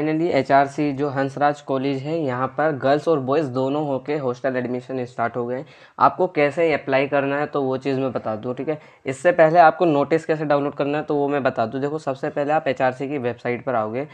finally सी जो Hansraj college है यहाँ पर गर्ल्स और बॉयज़ दोनों होके हॉस्टल एडमिशन स्टार्ट हो गए हैं आपको कैसे अप्लाई करना है तो वो चीज़ मैं बता दूँ ठीक है इससे पहले आपको नोटिस कैसे डाउनलोड करना है तो वो मैं बता दूँ देखो सबसे पहले आप सी की वेबसाइट पर आओगे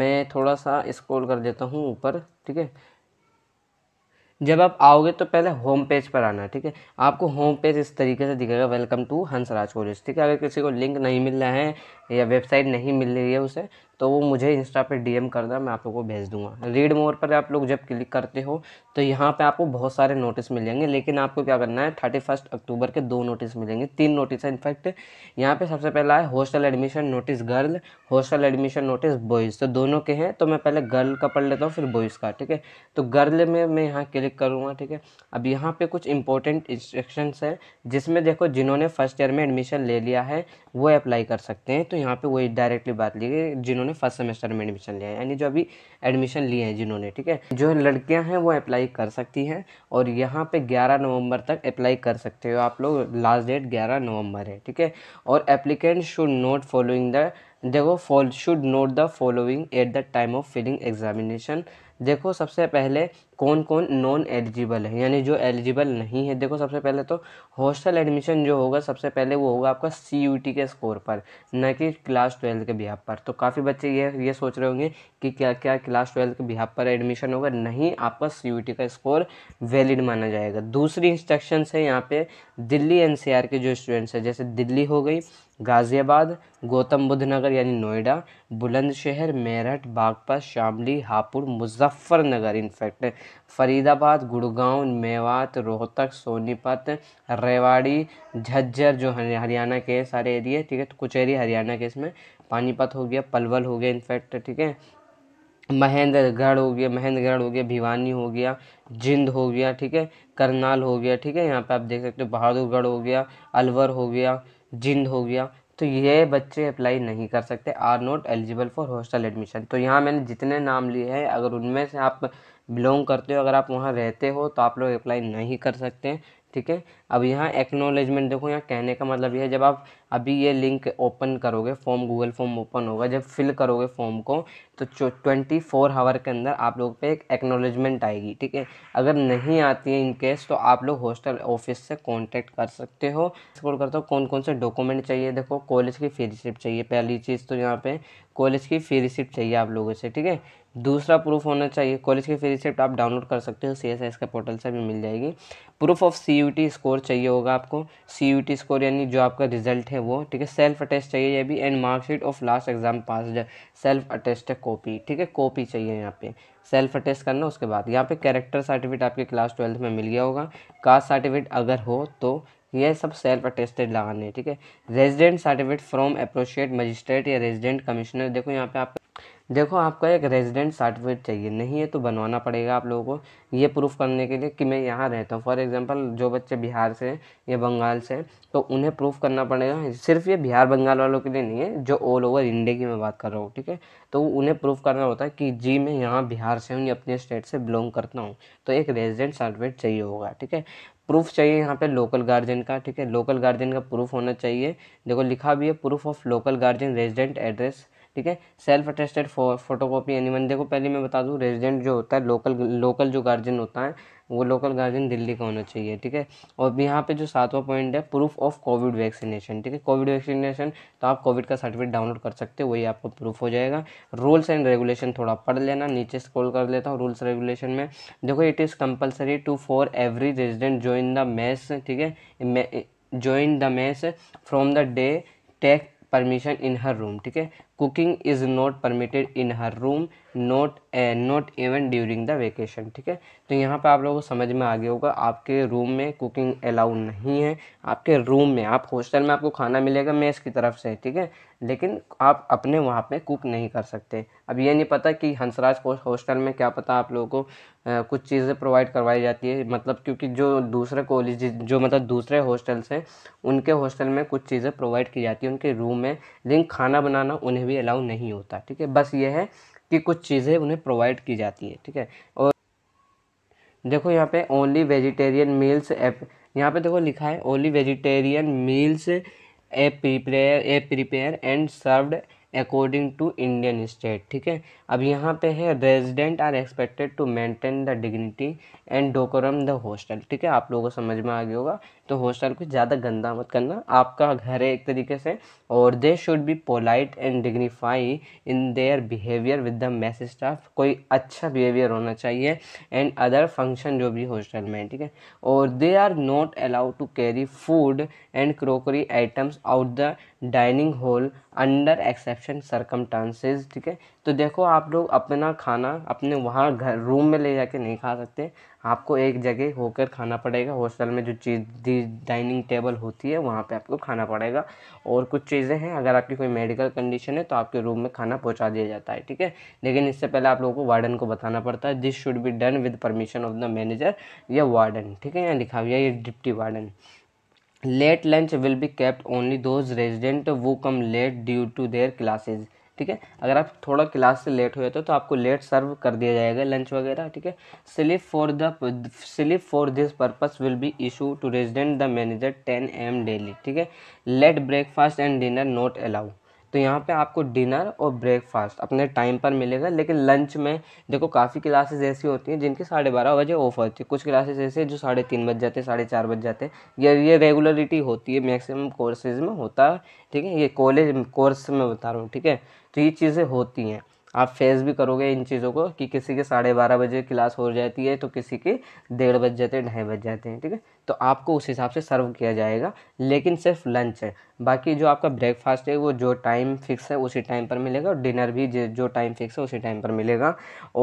मैं थोड़ा सा स्क्रॉल कर देता हूँ ऊपर ठीक है जब आप आओगे तो पहले होम पेज पर आना है ठीक है आपको होम पेज इस तरीके से दिखेगा वेलकम टू हंसराज कॉलेज ठीक है अगर किसी को लिंक नहीं मिल रहा है या वेबसाइट नहीं मिल रही है उसे तो वो मुझे इंस्टा पे डीएम कर करना मैं आप लोगों को भेज दूंगा रीड मोर पर आप लोग जब क्लिक करते हो तो यहाँ पे आपको बहुत सारे नोटिस मिलेंगे लेकिन आपको क्या करना है थर्टी फर्स्ट अक्टूबर के दो नोटिस मिलेंगे तीन नोटिस है इनफैक्ट यहाँ पे सबसे पहला है hostel admission notice girl hostel admission notice boys तो दोनों के हैं तो मैं पहले गर्ल का पढ़ लेता हूँ फिर बॉयज़ का ठीक है तो गर्ल में मैं यहाँ क्लिक करूँगा ठीक है अब यहाँ पर कुछ इंपॉर्टेंट इंस्ट्रक्शन हैं जिसमें देखो जिन्होंने फर्स्ट ईयर में एडमिशन ले लिया है वो अप्लाई कर सकते हैं तो यहाँ पे वही डायरेक्टली बात ली गई जिन्होंने फर्स्ट सेमेस्टर में एडमिशन लिया है यानी जो अभी एडमिशन लिए हैं जिन्होंने ठीक है जो लड़कियाँ हैं वो अप्लाई कर सकती हैं और यहाँ पे 11 नवंबर तक अप्लाई कर सकते हो आप लोग लास्ट डेट 11 नवंबर है ठीक है और applicant should note following the देखो fall should note the following at the time of filling examination देखो सबसे पहले कौन कौन नॉन एलिजिबल है यानी जो एलिजिबल नहीं है देखो सबसे पहले तो हॉस्टल एडमिशन जो होगा सबसे पहले वो होगा आपका सी यू टी के स्कोर पर न कि क्लास ट्वेल्थ के बिहार पर तो काफ़ी बच्चे ये ये सोच रहे होंगे कि क्या क्या क्लास ट्वेल्थ के बिहार पर एडमिशन होगा नहीं आपका सी यू टी का स्कोर वैलिड माना जाएगा दूसरी इंस्ट्रक्शन है यहाँ पर दिल्ली एन सी आर के जो स्टूडेंट्स हैं जैसे दिल्ली हो गई गाज़ियाबाद गौतम बुद्ध नगर यानी नोएडा बुलंदशहर मेरठ बागपत शामली हापुड़ मुजफ्फरनगर इनफैक्ट फरीदाबाद गुड़गांव मेवात रोहतक सोनीपत रेवाड़ी झज्जर जो हरियाणा के सारे एरिया ठीक है तो कुछ एरिया हरियाणा के इसमें पानीपत हो गया पलवल हो गया इनफैक्ट ठीक है महेंद्रगढ़ हो गया महेंद्रगढ़ हो गया भिवानी हो गया जिंद हो गया ठीक है करनाल हो गया ठीक है यहाँ पे आप देख सकते हो बहादुरगढ़ हो गया अलवर हो गया जिंद हो गया तो ये बच्चे अप्लाई नहीं कर सकते are not eligible for hostel admission तो यहाँ मैंने जितने नाम लिए हैं अगर उनमें से आप बिलोंग करते हो अगर आप वहाँ रहते हो तो आप लोग अप्लाई नहीं कर सकते ठीक है अब यहाँ एक्नोलेजमेंट देखो यहाँ कहने का मतलब यह है जब आप अभी ये लिंक ओपन करोगे फॉर्म गूगल फॉर्म ओपन होगा जब फिल करोगे फॉर्म को तो ट्वेंटी फोर हावर के अंदर आप लोग पे एक एक्नोलेजमेंट आएगी ठीक है अगर नहीं आती है इनकेस तो आप लोग हॉस्टल ऑफिस से कॉन्टैक्ट कर सकते हो स्कोर करता हूँ कौन कौन से डॉक्यूमेंट चाहिए देखो कॉलेज की फ़ी रिसिप्ट चाहिए पहली चीज़ तो यहाँ पर कॉलेज की फ़ी रिसिप्ट चाहिए आप लोगों से ठीक है दूसरा प्रूफ होना चाहिए कॉलेज की फी रिसिप्ट आप डाउनलोड कर सकते हो सी एस एस के पोर्टल से भी मिल जाएगी proof of C U T score चाहिए होगा आपको सी यू टी स्कोर यानी जो आपका रिजल्ट है है वो ठीक है सेल्फ अटेस्ट चाहिए ये भी and marksheet of last exam pass self attest है कॉपी ठीक है कॉपी चाहिए यहाँ पे सेल्फ अटेस्ट करना उसके बाद यहाँ पे कैरेक्टर सर्टिफिकेट आपके क्लास ट्वेल्थ में मिल गया होगा कास्ट सर्टिफिकेट अगर हो तो ये सब सेल्फ अटेस्टेड लगाने ठीक है resident certificate from appropriate magistrate या रेजिडेंट कमिश्नर देखो यहाँ पे आप देखो आपका एक रेजिडेंट सर्टिफिकेट चाहिए नहीं है तो बनवाना पड़ेगा आप लोगों को ये प्रूफ करने के लिए कि मैं यहाँ रहता हूँ फॉर एग्जांपल जो बच्चे बिहार से या बंगाल से तो उन्हें प्रूफ करना पड़ेगा सिर्फ ये बिहार बंगाल वालों के लिए नहीं है जो ऑल ओवर इंडिया की मैं बात कर रहा हूँ ठीक है तो उन्हें प्रूफ करना होता है कि जी मैं यहाँ बिहार से हूँ या अपने स्टेट से बिलोंग करता हूँ तो एक रेजिडेंट सर्टिफिकेट चाहिए होगा ठीक है प्रूफ चाहिए यहाँ पे लोकल गार्जियन का ठीक है लोकल गार्जियन का प्रूफ होना चाहिए देखो लिखा भी है proof of local guardian resident address ठीक है सेल्फ अटेस्टेड फोटो कॉपी एनिमन देखो पहले मैं बता दूँ रेजिडेंट जो होता है लोकल लोकल जो गार्जियन होता है वो लोकल गार्जियन दिल्ली का होना चाहिए ठीक है और यहाँ पे जो सातवां पॉइंट है प्रूफ ऑफ कोविड वैक्सीनेशन ठीक है कोविड वैक्सीनेशन तो आप कोविड का सर्टिफिकेट डाउनलोड कर सकते हो वही आपको प्रूफ हो जाएगा रूल्स एंड रेगुलेशन थोड़ा पढ़ लेना नीचे स्क्रॉल कर लेता हूँ रूल्स रेगुलेशन में देखो it is compulsory to for every resident join the mess ठीक है join the mess from the day take permission in her room ठीक है cooking is not permitted in her room not not even during the vacation ठीक है तो यहाँ पे आप लोगों को समझ में आ गया होगा आपके रूम में कुकिंग अलाउ नहीं है आपके रूम में आप हॉस्टल में आपको खाना मिलेगा मेस की तरफ से ठीक है लेकिन आप अपने वहाँ पे कुक नहीं कर सकते अब ये नहीं पता कि हंसराज हॉस्टल में क्या पता आप लोगों को आ, eh, कुछ चीज़ें प्रोवाइड करवाई जाती है मतलब क्योंकि जो दूसरे कॉलेज जो मतलब दूसरे हॉस्टल्स हैं उनके हॉस्टल में कुछ चीज़ें प्रोवाइड की जाती है उनके रूम में लेकिन खाना बनाना उन्हें भी अलाउ नहीं होता ठीक है बस ये है कि कुछ चीज़ें उन्हें प्रोवाइड की जाती है ठीक है और देखो यहाँ पे ओनली वेजिटेरियन मील्स ऐप यहाँ पे देखो लिखा है only vegetarian meals a prepare a prepare and served according to Indian state ठीक है अब यहाँ पे है resident are expected to maintain the dignity and decorum the hostel ठीक है आप लोगों को समझ में आ गया होगा तो हॉस्टल को ज़्यादा गंदा मत करना आपका घर है एक तरीके से और they should be polite and dignify in their behaviour with the message staff कोई अच्छा बिहेवियर होना चाहिए एंड अदर फंक्शन जो भी हॉस्टल में है ठीक है और they are not allowed to carry food and crockery items out the dining hall under exception circumstances ठीक है तो देखो आप लोग अपना खाना अपने वहाँ घर रूम में ले जाके नहीं खा सकते आपको एक जगह होकर खाना पड़ेगा हॉस्टल में जो चीज़ दी डाइनिंग टेबल होती है वहाँ पे आपको खाना पड़ेगा और कुछ चीज़ें हैं अगर आपकी कोई मेडिकल कंडीशन है तो आपके रूम में खाना पहुँचा दिया जाता है ठीक है लेकिन इससे पहले आप लोगों को वार्डन को बताना पड़ता है this should be done with permission of the manager या वार्डन ठीक है यहाँ लिखा हुआ है ये deputy warden late lunch will be kept only those resident वो come late due to their classes ठीक है अगर आप थोड़ा क्लास से लेट हो जाते हो तो आपको लेट सर्व कर दिया जाएगा लंच वगैरह ठीक है slip for the slip for this purpose will be issue to resident the manager ten M daily ठीक है late breakfast and dinner not allow तो यहाँ पे आपको डिनर और ब्रेकफास्ट अपने टाइम पर मिलेगा लेकिन लंच में देखो काफ़ी क्लासेस ऐसी होती हैं जिनकी साढ़े बारह बजे ऑफ होती है कुछ क्लासेस ऐसे जो साढ़े तीन बज जाते हैं साढ़े चार बज जाते हैं ये ये रेगुलरिटी होती है मैक्सिमम कोर्सेज में होता है ठीक है ये कॉलेज कोर्स में बता रहा हूँ ठीक है तो ये चीज़ें होती हैं आप फेस भी करोगे इन चीज़ों को कि किसी के साढ़े बारह बजे क्लास हो जाती है तो किसी के डेढ़ बज जाते हैं ढाई बज जाते हैं ठीक है तो आपको उस हिसाब से सर्व किया जाएगा लेकिन सिर्फ लंच है बाकी जो आपका ब्रेकफास्ट है वो जो टाइम फिक्स है उसी टाइम पर मिलेगा और डिनर भी जो टाइम फिक्स है उसी टाइम पर मिलेगा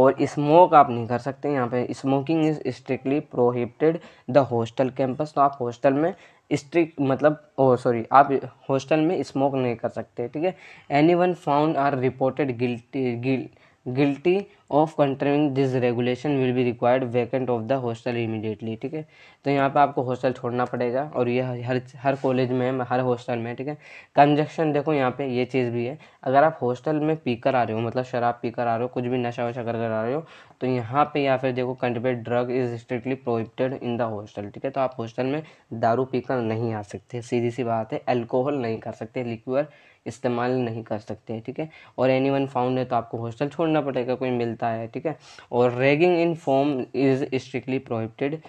और स्मोक आप नहीं कर सकते यहाँ पर smoking is strictly prohibited the hostel campus तो आप हॉस्टल में स्ट्रिक्ट मतलब ओ सॉरी आप हॉस्टल में स्मोक नहीं कर सकते ठीक है anyone found are reported guilty guilt guilty of controlling this regulation will be required vacant of the hostel immediately ठीक है तो यहाँ पे आपको हॉस्टल छोड़ना पड़ेगा और ये हर हर कॉलेज में हर हॉस्टल में ठीक है कंजक्शन देखो यहाँ पे ये चीज़ भी है अगर आप हॉस्टल में पीकर आ रहे हो मतलब शराब पीकर आ रहे हो कुछ भी नशा वशा कर आ रहे हो तो यहाँ पे या फिर देखो कंटेड drug is strictly prohibited in the hostel ठीक है तो आप हॉस्टल में दारू पीकर नहीं आ सकते सीधी सी बात है एल्कोहल नहीं कर सकते लिक्वर इस्तेमाल नहीं कर सकते ठीक है और एनी वन फाउंड है तो आपको हॉस्टल छोड़ना पड़ेगा कोई मिलता है ठीक है और ragging in form is strictly prohibited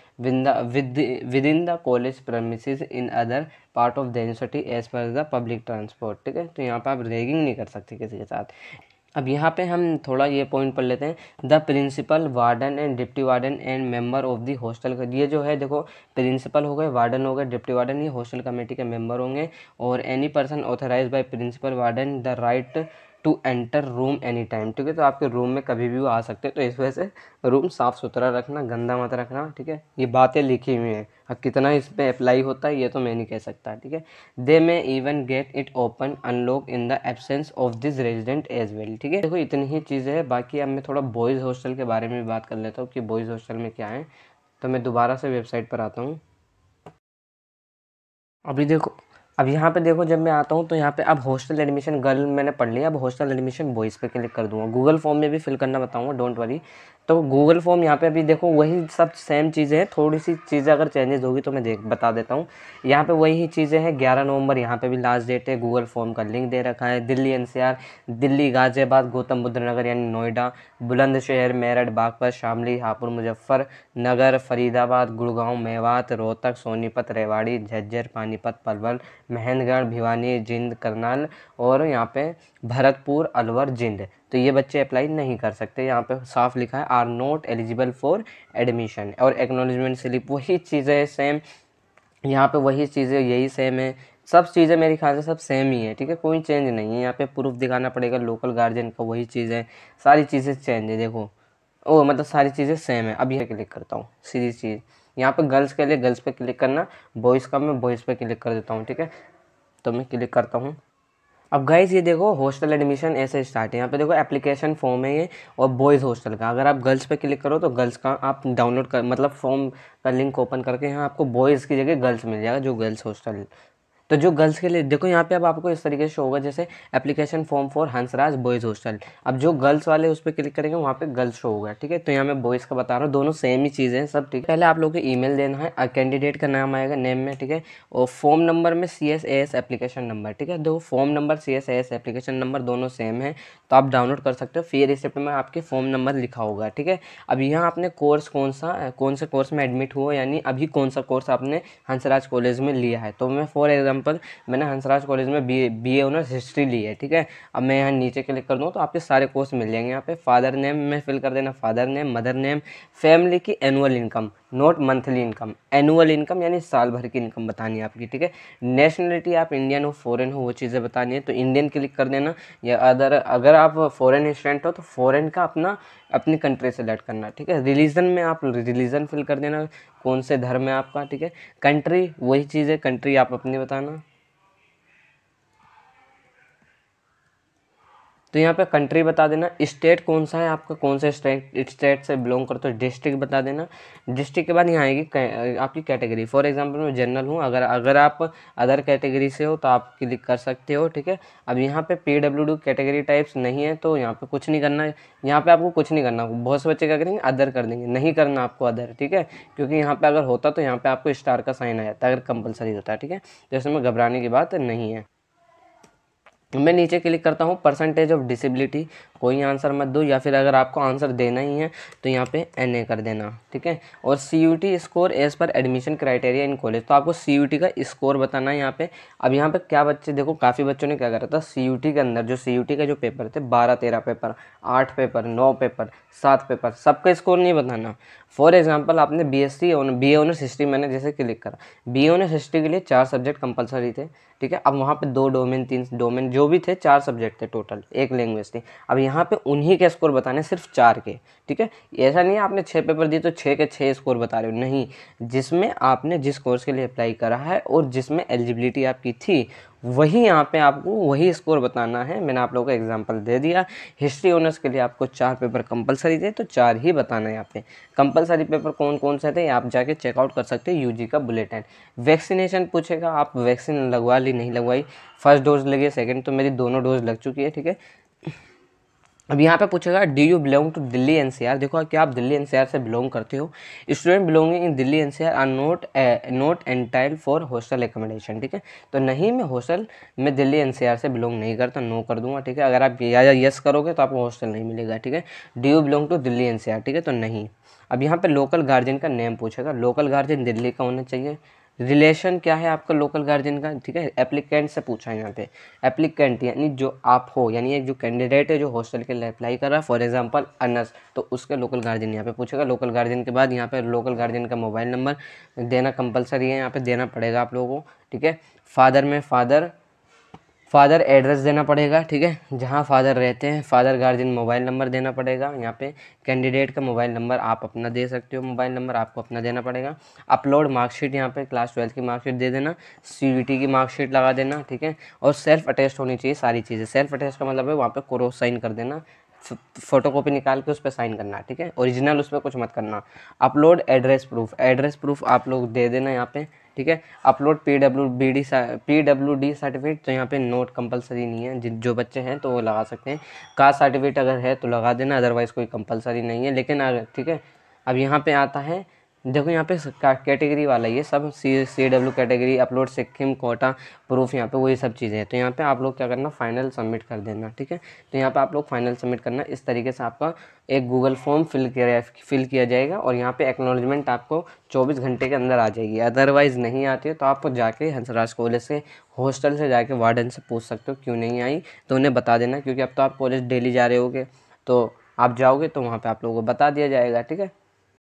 within the college premises in other part of the university as per the public transport ठीक है तो यहाँ पर आप रैगिंग नहीं कर सकते किसी के साथ अब यहाँ पे हम थोड़ा ये पॉइंट पढ़ लेते हैं the principal warden and deputy warden and member of the hostel ये जो है देखो प्रिंसिपल हो गए वार्डन हो गए डिप्टी वार्डन ये हॉस्टल कमेटी के मेंबर होंगे और any person authorise by principal warden the right to enter room any time ठीक है तो आपके रूम में कभी भी वो आ सकते हैं तो इस वजह से रूम साफ़ सुथरा रखना गंदा मत रखना ठीक है ये बातें लिखी हुई हैं अब कितना इस पर अप्लाई होता है ये तो मैं नहीं कह सकता ठीक है they may even get it open unlock in the absence of this resident as well ठीक है देखो इतनी ही चीज़ें हैं बाकी अब मैं थोड़ा बॉयज़ हॉस्टल के बारे में भी बात कर लेता हूँ कि बॉयज़ हॉस्टल में क्या है तो मैं दोबारा से वेबसाइट पर आता हूँ अभी देखो अब यहाँ पे देखो जब मैं आता हूँ तो यहाँ पे अब हॉस्टल एडमिशन गर्ल मैंने पढ़ लिया अब हॉस्टल एडमिशन बॉयज़ पे क्लिक कर दूँगा गूगल फॉर्म में भी फिल करना बताऊँगा डोंट वरी तो गूगल फॉर्म यहाँ पे अभी देखो वही सब सेम चीज़ें हैं थोड़ी सी चीज़ें अगर चेंजेस होगी तो मैं देख बता देता हूँ यहाँ पर वही चीज़ें हैं ग्यारह नवंबर यहाँ पर भी लास्ट डेट है गूगल फॉर्म का लिंक दे रखा है दिल्ली एन दिल्ली गाजियाबाद गौतम बुद्ध नगर यानी नोएडा बुलंदशहर मेरठ बागपत शामली हापुड़ मुजफ्फर नगर फरीदाबाद गुड़गांव मेवात रोहतक सोनीपत रेवाड़ी झज्जर पानीपत पलवल महेंद्रगढ़ भिवानी जिंद करनाल और यहाँ पे भरतपुर अलवर जिंद तो ये बच्चे अप्लाई नहीं कर सकते यहाँ पे साफ लिखा है are not eligible for admission और एक्नोलिजमेंट स्लिप वही चीज़ें सेम यहाँ पे वही चीज़ें यही सेम है सब चीज़ें मेरे ख्याल से सब सेम ही है ठीक है कोई चेंज नहीं है यहाँ पे प्रूफ दिखाना पड़ेगा लोकल गार्जियन का वही चीज़ है सारी चीज़ें चेंज है देखो ओ मतलब सारी चीज़ें सेम है अभी क्लिक करता हूँ सीधी चीज़ यहाँ पर गर्ल्स के लिए गर्ल्स पे क्लिक करना बॉयज़ का मैं बॉयज़ पे क्लिक कर देता हूँ ठीक है तो मैं क्लिक करता हूँ अब गाइज ये देखो हॉस्टल एडमिशन ऐसे स्टार्ट है यहाँ पे देखो एप्लीकेशन फॉर्म है ये और बॉयज़ हॉस्टल का अगर आप गर्ल्स पे क्लिक करो तो गर्ल्स का आप डाउनलोड कर मतलब फॉर्म का लिंक ओपन करके यहाँ आपको बॉयज़ की जगह गर्ल्स मिल जाएगा जो गर्ल्स हॉस्टल तो जो गर्ल्स के लिए देखो यहाँ पे अब आपको इस तरीके से होगा जैसे application form for Hansraj boys hostel अब जो गर्ल्स वाले उस पर क्लिक करेंगे वहाँ पे गर्ल्स शो होगा ठीक है तो यहाँ मैं बॉयज़ का बता रहा हूँ दोनों सेम ही चीज़ें हैं सब ठीक है पहले आप लोग को ईमेल देना है कैंडिडेट का नाम आएगा नेम में ठीक है और फॉर्म नंबर में C S A S application number ठीक है दो form number C S A S application number दोनों सेम है तो आप डाउनलोड कर सकते हो फी रिसिप्ट में आपके फॉर्म नंबर लिखा होगा ठीक है अब यहाँ आपने कोर्स कौन सा कौन से कोर्स में एडमिट हुआ यानी अभी कौन सा कोर्स आपने हंसराज कॉलेज में लिया है तो मैं फॉर एग्जाम्पल एग्जांपल मैंने हंसराज कॉलेज में बी बी ऑनर्स हिस्ट्री ली है ठीक है अब मैं यहाँ नीचे क्लिक कर दूँ तो आपके सारे कोर्स मिल जाएंगे यहाँ पे फादर नेम में फिल कर देना father name mother name family की annual income not monthly income annual income यानी साल भर की इनकम बतानी है आपकी ठीक है नेशनलिटी आप इंडियन हो फॉरेन हो वो चीज़ें बतानी है तो इंडियन क्लिक कर देना या अदर अगर आप फॉरेन स्टूडेंट हो तो फॉरेन का अपना अपनी कंट्री सेलेक्ट करना ठीक है रिलीजन में आप रिलीजन फिल कर देना कौन से धर्म है आपका ठीक है कंट्री वही चीज़ है कंट्री आप अपनी बताना तो यहाँ पे कंट्री बता देना स्टेट कौन सा है आपका कौन से स्टेट स्टेट से बिलोंग करते हो डिस्ट्रिक्ट बता देना डिस्ट्रिक्ट के बाद यहाँ आएगी आपकी कैटेगरी फॉर एग्जांपल मैं जनरल हूँ अगर अगर आप अदर कैटेगरी से हो तो आप क्लिक कर सकते हो ठीक है अब यहाँ पे P W D category types नहीं है तो यहाँ पर कुछ नहीं करना है यहाँ पर आपको कुछ नहीं करना बहुत से बच्चे क्या करेंगे अदर कर देंगे नहीं करना आपको अदर ठीक है क्योंकि यहाँ पर अगर होता तो यहाँ पर आपको स्टार का साइन आ जाता अगर कंपलसरी होता ठीक है जैसे तो में घबराने की बात नहीं है मैं नीचे क्लिक करता हूँ परसेंटेज ऑफ डिसेबिलिटी कोई आंसर मत दो या फिर अगर आपको आंसर देना ही है तो यहाँ पे एन ए कर देना ठीक है और C U T score as per admission criteria in college तो आपको सी यू टी का स्कोर बताना है यहाँ पे अब यहाँ पे क्या बच्चे देखो काफ़ी बच्चों ने क्या करा था सी यू टी के अंदर जो सी यू टी का जो पेपर थे बारह तेरह पेपर आठ पेपर नौ पेपर सात पेपर सबका स्कोर नहीं बताना फॉर एग्जाम्पल आपने B S C honour B A honours history मैंने जैसे क्लिक करा बी ए ऑनर्स हिस्ट्री के लिए चार सब्जेक्ट कंपलसरी थे ठीक है अब वहाँ पर दो डोमेन तीन डोमेन जो भी थे चार सब्जेक्ट थे टोटल एक लैंग्वेज थी अब यहाँ पे उन्हीं के स्कोर बताने सिर्फ चार के ठीक है ऐसा नहीं है आपने छः पेपर दिए तो छः के छः स्कोर बता रहे हो नहीं जिसमें आपने जिस कोर्स के लिए अप्लाई करा है और जिसमें एलिजिबिलिटी आपकी थी वही यहाँ पे आपको वही स्कोर बताना है मैंने आप लोगों को एग्जांपल दे दिया हिस्ट्री ऑनर्स के लिए आपको चार पेपर कंपलसरी थे तो चार ही बताना है यहाँ पे कंपलसरी पेपर कौन कौन से थे आप जाके चेकआउट कर सकते हैं यूजी का बुलेटिन वैक्सीनेशन पूछेगा आप वैक्सीन लगवा ली नहीं लगवाई फर्स्ट डोज लगी सेकेंड तो मेरी दोनों डोज लग चुकी है ठीक है अब यहाँ पे पूछेगा do you belong to Delhi NCR देखो क्या आप दिल्ली एनसीआर से बिलोंग करते हो student belonging in Delhi NCR are not not entitle for hostel accommodation ठीक है तो नहीं मैं हॉस्टल मैं दिल्ली एनसीआर से बिलोंग नहीं करता नो कर दूंगा ठीक है अगर आप या यस करोगे तो आपको हॉस्टल नहीं मिलेगा ठीक है do you belong to Delhi N ठीक है तो नहीं अब यहाँ पर लोकल गार्जियन का नेम पूछेगा लोकल गार्जियन दिल्ली का होना चाहिए रिलेशन क्या है आपका लोकल गार्जियन का ठीक है एप्लीकेंट से पूछा है यहाँ पे एप्लीकेंट यानी जो आप हो यानी एक जो कैंडिडेट है जो हॉस्टल के लिए अप्लाई कर रहा है फॉर एग्जांपल अनस तो उसके लोकल गार्जियन यहाँ पे पूछेगा लोकल गार्जियन के बाद यहाँ पे लोकल गार्जियन का मोबाइल नंबर देना कंपलसरी है यहाँ पर देना पड़ेगा आप लोगों को ठीक है फादर में फादर फादर एड्रेस देना पड़ेगा ठीक है जहाँ फादर रहते हैं फादर गार्जियन मोबाइल नंबर देना पड़ेगा यहाँ पे कैंडिडेट का मोबाइल नंबर आप अपना दे सकते हो मोबाइल नंबर आपको अपना देना पड़ेगा अपलोड मार्कशीट यहाँ पे क्लास ट्वेल्थ की मार्कशीट दे देना सी की मार्कशीट लगा देना ठीक है और सेल्फ अटेस्ट होनी चाहिए सारी चीज़ें सेल्फ अटेस्ट का मतलब है वहाँ पर क्रोस साइन कर देना फ़ोटो कॉपी निकाल के उस पर साइन करना ठीक है ओरिजिनल उस पर कुछ मत करना upload address proof address proof आप लोग दे देना यहाँ पे ठीक है upload P W B D P W D certificate तो यहाँ पे नोट कंपलसरी नहीं है जो बच्चे हैं तो वो लगा सकते हैं कास्ट सर्टिफिकेट अगर है तो लगा देना अदरवाइज़ कोई कंपलसरी नहीं है लेकिन अगर ठीक है अब यहाँ पे आता है देखो यहाँ पे कैटेगरी वाला ये सब C C W category upload Sikkim quota proof यहाँ पे वही सब चीज़ें हैं तो यहाँ पे आप लोग क्या करना फाइनल सबमिट कर देना ठीक है तो यहाँ पे आप लोग फाइनल सबमिट करना इस तरीके से आपका एक गूगल फॉर्म फिल किया फिल किया जाएगा और यहाँ पे एक्नोलॉजमेंट आपको चौबीस घंटे के अंदर आ जाएगी अदरवाइज़ नहीं आती है तो आप जाके हंसराज कॉलेज से हॉस्टल से जाके वार्डन से पूछ सकते हो क्यों नहीं आई तो उन्हें बता देना क्योंकि अब तो आप कॉलेज डेली जा रहे होगे तो आप जाओगे तो वहाँ पर आप लोगों को बता दिया जाएगा ठीक है